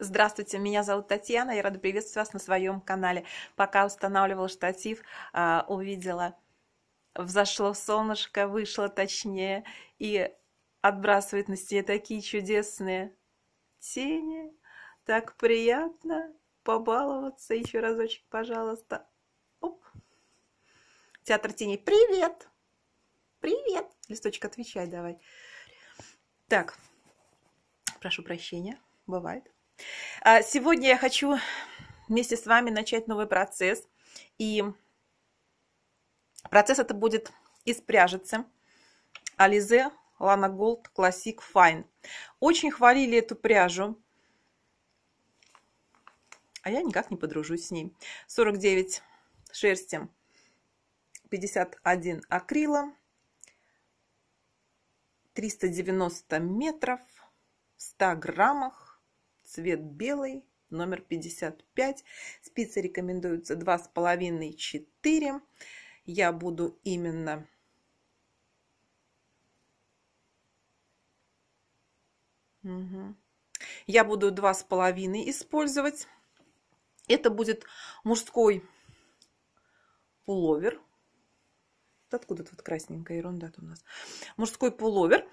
Здравствуйте, меня зовут Татьяна, я рада приветствовать вас на своем канале. Пока устанавливала штатив, а, увидела, взошло солнышко, вышло точнее, и отбрасывает на стене такие чудесные тени. Так приятно побаловаться. Еще разочек, пожалуйста. Оп. Театр теней. Привет! Привет! Листочек, отвечай давай. Так, прошу прощения, бывает. А, сегодня я хочу вместе с вами начать новый процесс. И процесс это будет из пряжицы Ализе Лана Голд Classic Fine. Очень хвалили эту пряжу. А я никак не подружусь с ней. 49 шерсти, 51 акрила, 390 метров в 100 граммах цвет белый, номер 55. Спицы рекомендуются 2,5-4. Я буду именно угу. Я буду 2,5 использовать. Это будет мужской пуловер. Откуда тут красненькая ерунда у нас? Мужской пуловер.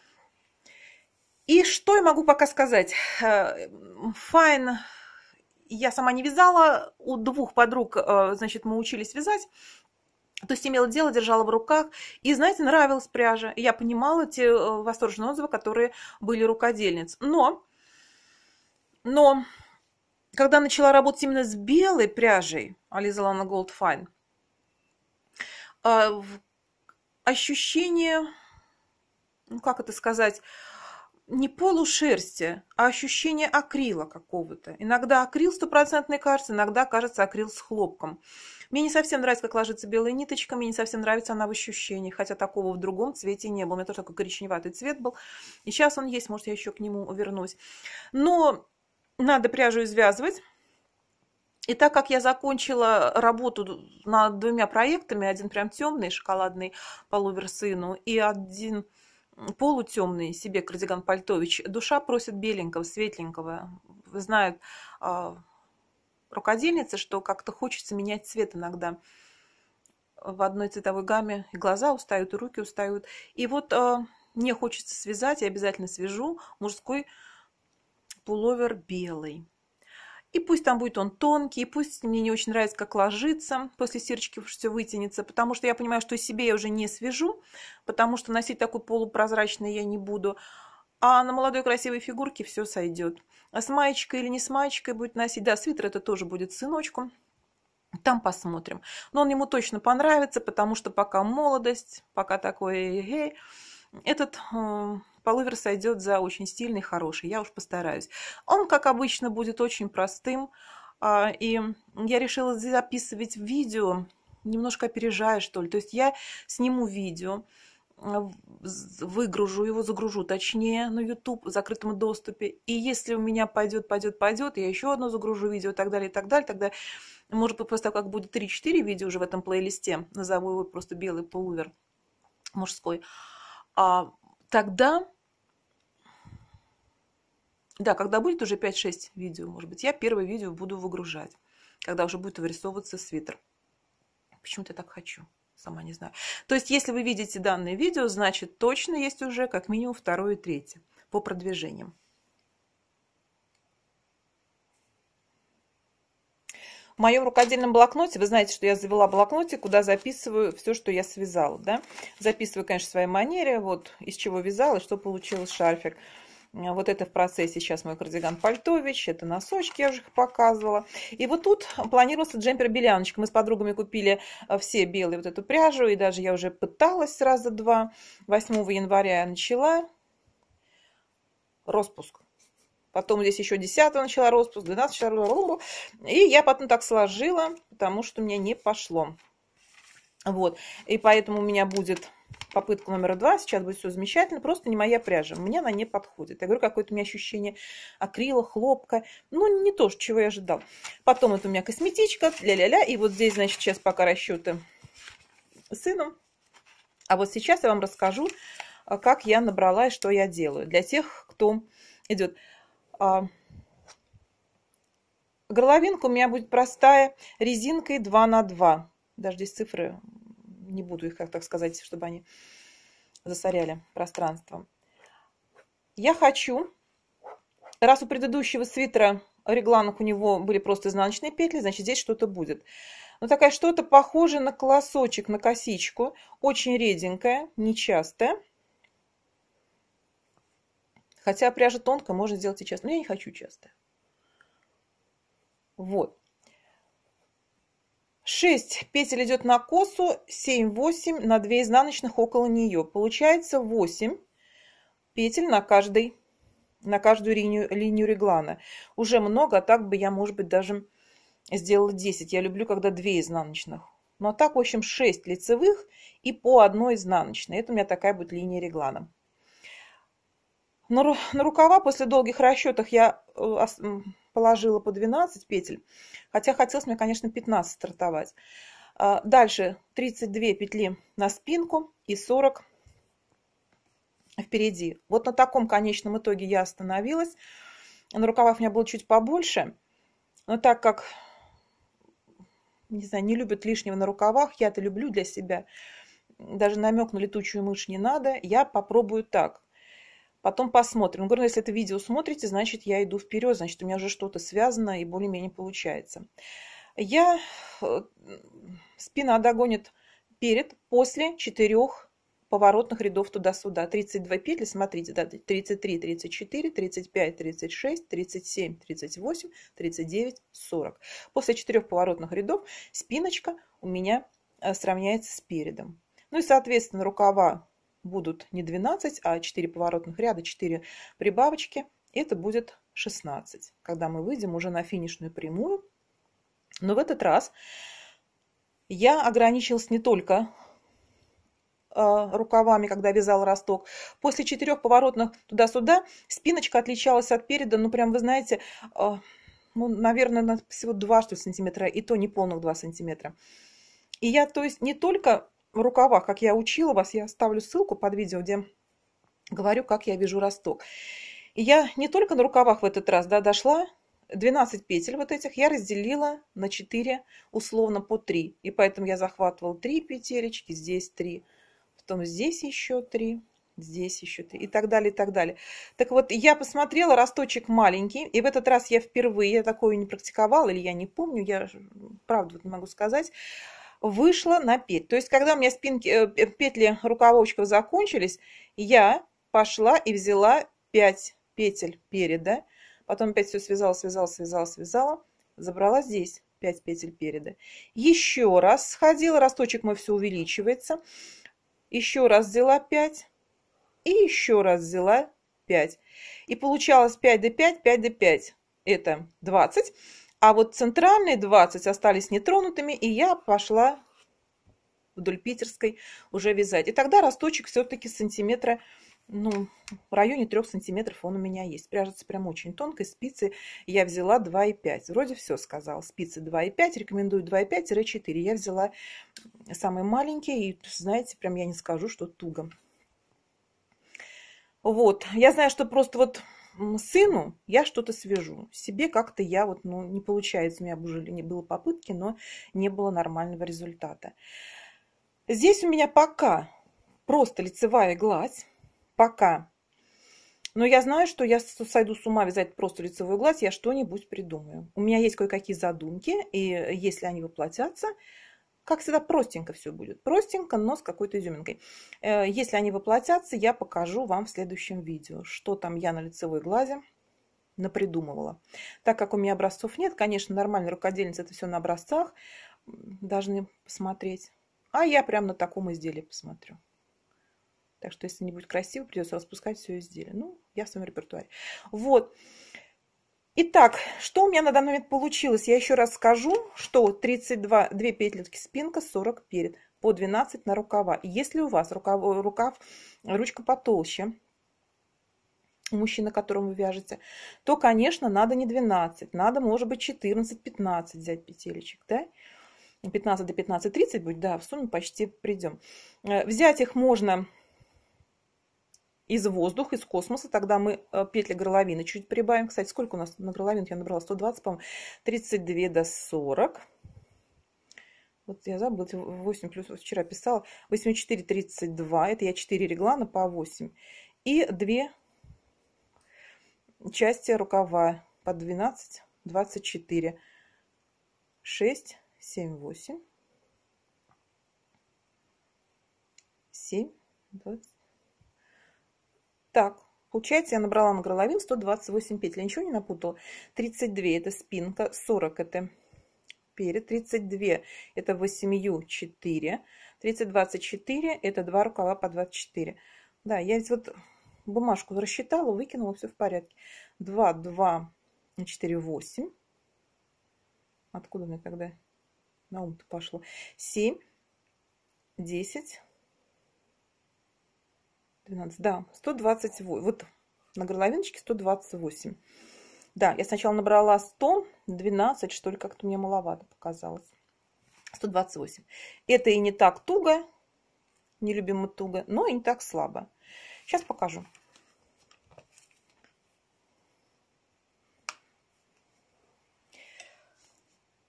И что я могу пока сказать? Э, файн я сама не вязала, у двух подруг, э, значит, мы учились вязать, то есть имела дело, держала в руках. И, знаете, нравилась пряжа. Я понимала те э, восторженные отзывы, которые были рукодельниц. Но, но когда начала работать именно с белой пряжей, Ализалана Голдфайн, ощущение, ну как это сказать, не полушерсти, а ощущение акрила какого-то. Иногда акрил стопроцентный кажется, иногда кажется акрил с хлопком. Мне не совсем нравится, как ложится белая ниточка, мне не совсем нравится она в ощущении, хотя такого в другом цвете не было. У меня тоже такой коричневатый цвет был. И сейчас он есть, может, я еще к нему вернусь. Но надо пряжу извязывать. И так как я закончила работу над двумя проектами, один прям темный, шоколадный по Луверсыну, и один полутемный себе кардиган Пальтович. Душа просит беленького, светленького. Знают э, рукодельницы, что как-то хочется менять цвет иногда в одной цветовой гамме. И глаза устают, и руки устают. И вот э, мне хочется связать, я обязательно свяжу мужской пуловер белый. И пусть там будет он тонкий, и пусть мне не очень нравится, как ложится, после сирочки все вытянется, потому что я понимаю, что себе я уже не свяжу, потому что носить такой полупрозрачный я не буду. А на молодой красивой фигурке все сойдет. А с маечкой или не с маечкой будет носить? Да, свитер это тоже будет сыночку, Там посмотрим. Но он ему точно понравится, потому что пока молодость, пока такой э этот Половер сойдет за очень стильный, хороший. Я уж постараюсь. Он, как обычно, будет очень простым. А, и я решила записывать видео, немножко опережая, что ли. То есть я сниму видео, а, выгружу его, загружу, точнее, на YouTube в закрытом доступе. И если у меня пойдет, пойдет, пойдет, я еще одно загружу видео и так далее, и так далее, тогда, может быть, просто как будет 3-4 видео уже в этом плейлисте, назову его просто «Белый полувер» мужской, а тогда, да, когда будет уже 5-6 видео, может быть, я первое видео буду выгружать, когда уже будет вырисовываться свитер. Почему-то я так хочу, сама не знаю. То есть, если вы видите данное видео, значит, точно есть уже как минимум второе и третье по продвижениям. в моем рукодельном блокноте, вы знаете, что я завела блокноте, куда записываю все, что я связала, да. Записываю, конечно, в своей манере, вот, из чего вязала, что получилось шарфик. Вот это в процессе сейчас мой кардиган Пальтович, это носочки, я уже их показывала. И вот тут планировался джемпер Беляночка. Мы с подругами купили э, все белые вот эту пряжу, и даже я уже пыталась раза два. 8 января я начала. Роспуск Потом здесь еще 10 начала роспуск, 12 начала румбу. И я потом так сложила, потому что у меня не пошло. Вот. И поэтому у меня будет попытка номер два. Сейчас будет все замечательно. Просто не моя пряжа. Мне она не подходит. Я говорю, какое-то у меня ощущение акрила, хлопка. Ну, не то, чего я ожидал. Потом это у меня косметичка. Ля-ля-ля. И вот здесь, значит, сейчас пока расчеты сыном. А вот сейчас я вам расскажу, а, как я набрала и что я делаю. Для тех, кто идет а, горловинка у меня будет простая, резинкой 2 на 2. Даже здесь цифры, не буду их, как так сказать, чтобы они засоряли пространство. Я хочу, раз у предыдущего свитера регланах у него были просто изнаночные петли, значит здесь что-то будет. Ну такая что-то похоже на колосочек, на косичку, очень реденькая, нечастая. Хотя пряжа тонкая, можно сделать и часто. Но я не хочу часто. Вот. 6 петель идет на косу, 7, 8 на 2 изнаночных около нее. Получается 8 петель на каждой на каждую линию, линию реглана. Уже много, а так бы я, может быть, даже сделала 10. Я люблю, когда 2 изнаночных. Ну, а так, в общем, 6 лицевых и по одной изнаночной. Это у меня такая будет линия реглана. На, ру на рукава после долгих расчетов я э, положила по 12 петель, хотя хотелось мне, конечно, 15 стартовать. А, дальше 32 петли на спинку и 40 впереди. Вот на таком конечном итоге я остановилась. На рукавах у меня было чуть побольше, но так как, не знаю, не любят лишнего на рукавах, я это люблю для себя, даже намек на летучую мышь не надо, я попробую так. Потом посмотрим. Он говорит, «Ну, если это видео смотрите, значит, я иду вперед, значит, у меня уже что-то связано и более-менее получается. Я... Э, спина догонит перед, после четырех поворотных рядов туда-сюда. 32 петли, смотрите, да, 33, 34, 35, 36, 37, 38, 39, 40. После четырех поворотных рядов спиночка у меня э, сравняется с передом. Ну и, соответственно, рукава будут не 12, а 4 поворотных ряда, 4 прибавочки. Это будет 16, когда мы выйдем уже на финишную прямую. Но в этот раз я ограничилась не только э, рукавами, когда вязал росток. После четырех поворотных туда-сюда спиночка отличалась от переда, ну, прям, вы знаете, э, ну, наверное, на всего 2 сантиметра, и то не полных 2 сантиметра. И я, то есть, не только рукавах, как я учила вас, я оставлю ссылку под видео, где говорю, как я вяжу росток. И я не только на рукавах в этот раз да, дошла, 12 петель вот этих я разделила на 4, условно по 3. И поэтому я захватывала 3 петелечки, здесь 3, потом здесь еще 3, здесь еще 3 и так далее, и так далее. Так вот, я посмотрела, росточек маленький, и в этот раз я впервые, я такое не практиковала, или я не помню, я правду не могу сказать, вышла на петь. То есть, когда у меня спинки, э, петли рукавочков закончились, я пошла и взяла 5 петель переда, потом опять все связала, связала, связала, связала, забрала здесь 5 петель переда. Еще раз сходила, росточек мой все увеличивается. Еще раз взяла 5 и еще раз взяла 5. И получалось 5 до 5, 5 до 5. Это 20. А вот центральные 20 остались нетронутыми, и я пошла вдоль Питерской уже вязать. И тогда росточек все-таки сантиметра, ну, в районе 3 сантиметров он у меня есть. Пряжется прям очень тонкой. Спицы я взяла 2,5. Вроде все сказал. Спицы 2,5. Рекомендую 2,5-4. Я взяла самый маленький. И, знаете, прям я не скажу, что туго. Вот. Я знаю, что просто вот сыну я что-то свяжу. Себе как-то я вот, ну, не получается, у меня уже не было попытки, но не было нормального результата. Здесь у меня пока просто лицевая гладь, пока. Но я знаю, что я сойду с ума вязать просто лицевую гладь, я что-нибудь придумаю. У меня есть кое-какие задумки, и если они воплотятся, как всегда, простенько все будет. Простенько, но с какой-то изюминкой. Э, если они воплотятся, я покажу вам в следующем видео, что там я на лицевой глазе напридумывала. Так как у меня образцов нет, конечно, нормальный рукодельниц это все на образцах должны посмотреть. А я прям на таком изделии посмотрю. Так что, если не будет красиво, придется распускать все изделие. Ну, я в своем репертуаре. Вот. Итак, что у меня на данный момент получилось? Я еще раз скажу, что 32, 2 петельки спинка, 40 перед, по 12 на рукава. Если у вас рукав, рукав ручка потолще, мужчина, которому вы вяжете, то, конечно, надо не 12, надо, может быть, 14-15 взять петелечек, да? 15 до 15-30 будет, да, в сумме почти придем. Э, взять их можно из воздуха, из космоса. Тогда мы э, петли горловины чуть прибавим. Кстати, сколько у нас на горловину я набрала? 120, по-моему, 32 до 40. Вот я забыла, 8 плюс вчера писала. 8, 4, 32. Это я 4 реглана по 8. И 2 части рукава по 12, 24. 6, 7, 8. 7, 20. Так, получается, я набрала на горловин 128 петель. Я ничего не напутала. 32 это спинка, 40 это перед, 32 это 8 4, 30 24 это 2 рукава по 24. Да, я ведь вот бумажку рассчитала, выкинула, все в порядке. 2, 2, 4, 8. Откуда мне тогда на ум-то пошло? 7, 10, 12, да, 128. Вот на горловиночке 128. Да, я сначала набрала 100, 12, что ли, как-то мне маловато показалось. 128. Это и не так туго, нелюбимо туго, но и не так слабо. Сейчас покажу.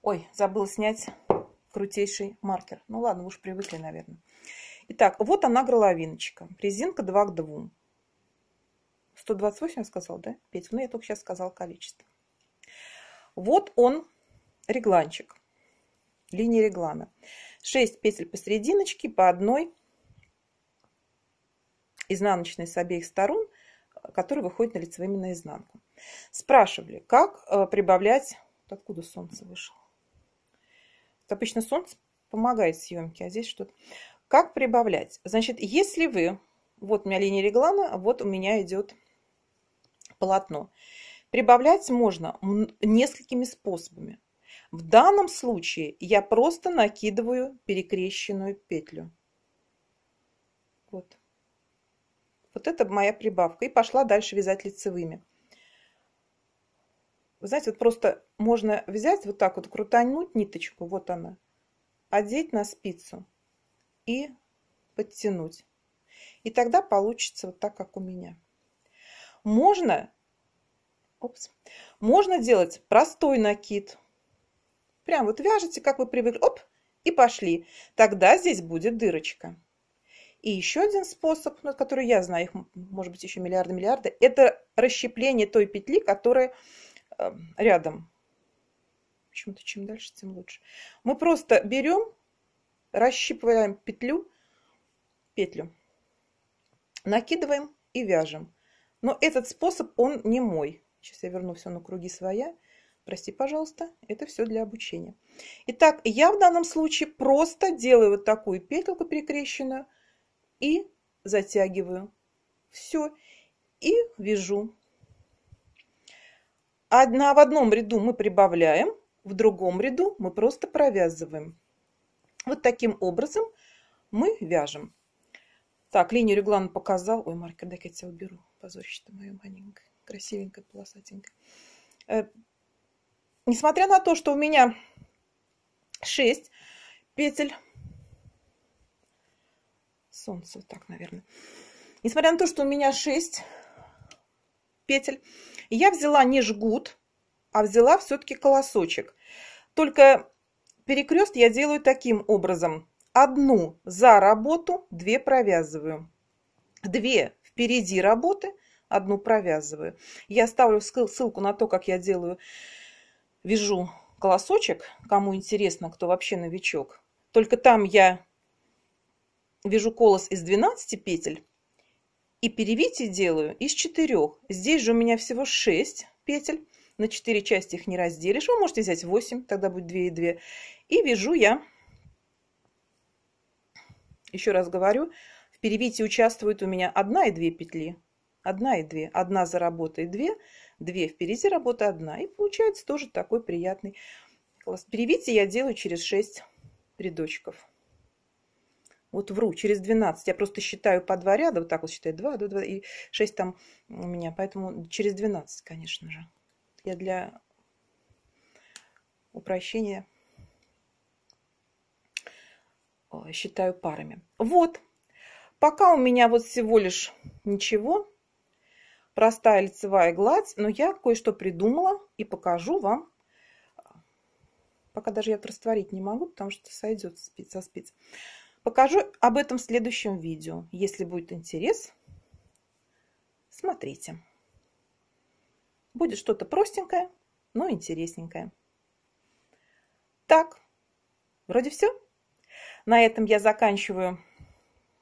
Ой, забыл снять крутейший маркер. Ну ладно, вы уж привыкли, наверное. Итак, вот она горловиночка. Резинка 2 к 2. 128 я сказал, да, Петь? Ну, я только сейчас сказал количество. Вот он, регланчик. Линия реглана. 6 петель посерединочке, по одной изнаночной с обеих сторон, которая выходит на лицевыми наизнанку. Спрашивали, как э, прибавлять... Откуда солнце вышло? обычно солнце помогает съемке, а здесь что-то... Как прибавлять? Значит, если вы... Вот у меня линия реглана, вот у меня идет полотно. Прибавлять можно несколькими способами. В данном случае я просто накидываю перекрещенную петлю. Вот. Вот это моя прибавка. И пошла дальше вязать лицевыми. Вы знаете, вот просто можно взять вот так вот, крутануть ниточку, вот она, одеть на спицу и подтянуть. И тогда получится вот так, как у меня. Можно, опс, можно делать простой накид. Прям вот вяжете, как вы привыкли, оп, и пошли. Тогда здесь будет дырочка. И еще один способ, который я знаю, их может быть еще миллиарды-миллиарды, это расщепление той петли, которая эм, рядом. Почему-то чем дальше, тем лучше. Мы просто берем расщипываем петлю, петлю, накидываем и вяжем. Но этот способ, он не мой. Сейчас я верну все на круги своя. Прости, пожалуйста, это все для обучения. Итак, я в данном случае просто делаю вот такую петельку перекрещенную и затягиваю. Все. И вяжу. Одна в одном ряду мы прибавляем, в другом ряду мы просто провязываем. Вот таким образом мы вяжем. Так, линию реглана показал. Ой, маркер, дай-ка я тебя уберу. Позорище-то мое маленькое, красивенькое, полосатенькое. Э, несмотря на то, что у меня 6 петель, солнце вот так, наверное. Несмотря на то, что у меня 6 петель, я взяла не жгут, а взяла все-таки колосочек. Только перекрест я делаю таким образом. Одну за работу, две провязываю. Две впереди работы, одну провязываю. Я ставлю ссылку на то, как я делаю, вяжу колосочек, кому интересно, кто вообще новичок. Только там я вяжу колос из 12 петель и перевитие делаю из 4. Здесь же у меня всего 6 петель. На 4 части их не разделишь. Вы можете взять 8, тогда будет 2 и 2. И вяжу я, еще раз говорю, в перевите участвует у меня одна и две петли. Одна и две. Одна за работой две, две впереди работа одна. И получается тоже такой приятный класс. Перевите я делаю через 6 рядочков. Вот вру, через 12. Я просто считаю по два ряда, вот так вот считаю, 2, 2, 2 и 6 там у меня. Поэтому через 12, конечно же. Я для упрощения Э, считаю парами. Вот, пока у меня вот всего лишь ничего, простая лицевая гладь, но я кое-что придумала и покажу вам. Пока даже я это растворить не могу, потому что сойдет со спиц. Покажу об этом в следующем видео. Если будет интерес, смотрите. Будет что-то простенькое, но интересненькое. Так, вроде все. На этом я заканчиваю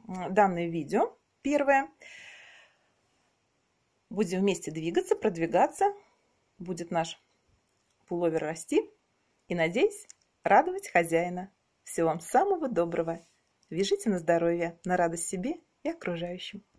данное видео. Первое. Будем вместе двигаться, продвигаться. Будет наш пуловер расти. И, надеюсь, радовать хозяина. Всего вам самого доброго. Вяжите на здоровье, на радость себе и окружающим.